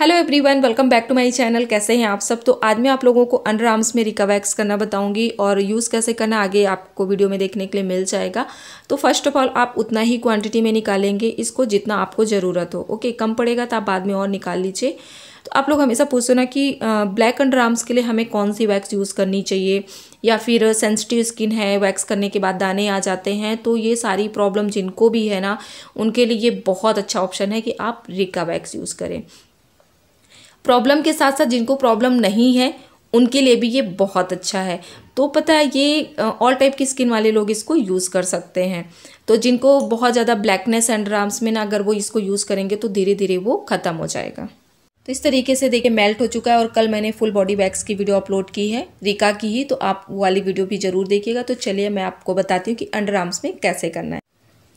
hello everyone welcome back to my channel कैसे हैं आप सब तो आज मैं आप लोगों को अंडर आर्म्स में रिकावैक्स करना बताऊंगी और यूज़ कैसे करना आगे आपको वीडियो में देखने के लिए मिल जाएगा तो फर्स्ट ऑफ ऑल आप उतना ही क्वांटिटी में निकालेंगे इसको जितना आपको ज़रूरत हो ओके कम पड़ेगा तो आप बाद में और निकाल लीजिए तो आप लोग हमेशा पूछो ना कि ब्लैक अंडर आर्म्स के लिए हमें कौन सी वैक्स यूज़ करनी चाहिए या फिर सेंसिटिव स्किन है वैक्स करने के बाद दाने आ जाते हैं तो ये सारी प्रॉब्लम जिनको भी है ना उनके लिए ये बहुत अच्छा ऑप्शन है कि आप रिका वैक्स यूज़ करें प्रॉब्लम के साथ साथ जिनको प्रॉब्लम नहीं है उनके लिए भी ये बहुत अच्छा है तो पता है ये ऑल टाइप की स्किन वाले लोग इसको यूज़ कर सकते हैं तो जिनको बहुत ज़्यादा ब्लैकनेस एंड राम्स में ना अगर वो इसको यूज़ करेंगे तो धीरे धीरे वो ख़त्म हो जाएगा तो इस तरीके से देखिए मेल्ट हो चुका है और कल मैंने फुल बॉडी बैग्स की वीडियो अपलोड की है रिका की ही तो आप वाली वीडियो भी ज़रूर देखिएगा तो चलिए मैं आपको बताती हूँ कि अंडर आर्म्स में कैसे करना है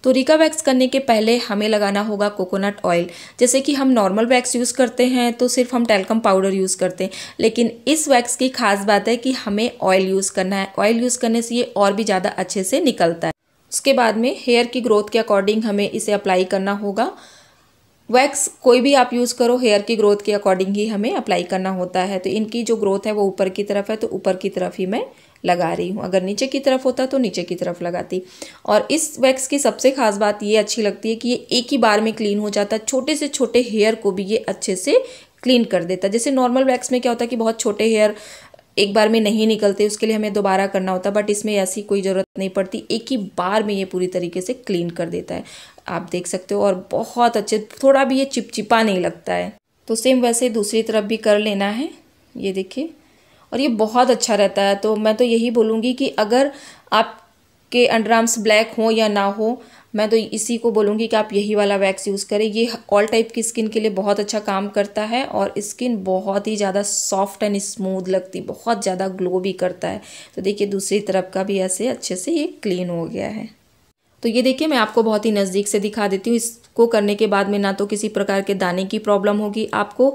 तो रिका वैक्स करने के पहले हमें लगाना होगा कोकोनट ऑयल जैसे कि हम नॉर्मल वैक्स यूज़ करते हैं तो सिर्फ हम टेलकम पाउडर यूज़ करते हैं लेकिन इस वैक्स की खास बात है कि हमें ऑयल यूज़ करना है ऑयल यूज़ करने से ये और भी ज़्यादा अच्छे से निकलता है उसके बाद में हेयर की ग्रोथ के अकॉर्डिंग हमें इसे अप्लाई करना होगा वैक्स कोई भी आप यूज़ करो हेयर की ग्रोथ के अकॉर्डिंग ही हमें अप्लाई करना होता है तो इनकी जो ग्रोथ है वो ऊपर की तरफ है तो ऊपर की तरफ ही मैं लगा रही हूँ अगर नीचे की तरफ होता तो नीचे की तरफ लगाती और इस वैक्स की सबसे खास बात ये अच्छी लगती है कि ये एक ही बार में क्लीन हो जाता है छोटे से छोटे हेयर को भी ये अच्छे से क्लीन कर देता है जैसे नॉर्मल वैक्स में क्या होता है कि बहुत छोटे हेयर एक बार में नहीं निकलते उसके लिए हमें दोबारा करना होता बट इसमें ऐसी कोई ज़रूरत नहीं पड़ती एक ही बार में ये पूरी तरीके से क्लीन कर देता है आप देख सकते हो और बहुत अच्छे थोड़ा भी ये चिपचिपा नहीं लगता है तो सेम वैसे दूसरी तरफ भी कर लेना है ये देखिए और ये बहुत अच्छा रहता है तो मैं तो यही बोलूँगी कि अगर आपके अंडर आर्म्स ब्लैक हों या ना हो मैं तो इसी को बोलूँगी कि आप यही वाला वैक्स यूज़ करें ये ऑल टाइप की स्किन के लिए बहुत अच्छा काम करता है और स्किन बहुत ही ज़्यादा सॉफ्ट एंड स्मूथ लगती बहुत ज़्यादा ग्लो भी करता है तो देखिए दूसरी तरफ का भी ऐसे अच्छे से ये क्लीन हो गया है तो ये देखिए मैं आपको बहुत ही नज़दीक से दिखा देती हूँ इसको करने के बाद में ना तो किसी प्रकार के दाने की प्रॉब्लम होगी आपको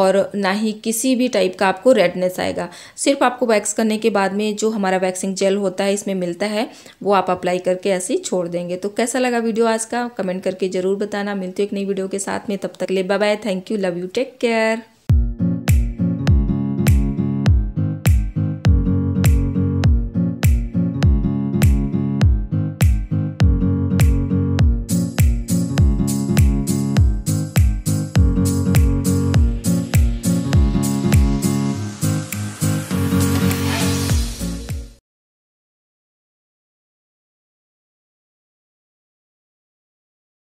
और ना ही किसी भी टाइप का आपको रेडनेस आएगा सिर्फ आपको वैक्स करने के बाद में जो हमारा वैक्सिंग जेल होता है इसमें मिलता है वो आप अप्लाई करके ऐसे ही छोड़ देंगे तो कैसा लगा वीडियो आज का कमेंट करके ज़रूर बताना मिलती है एक नई वीडियो के साथ में तब तक ले bye bye thank you love you take care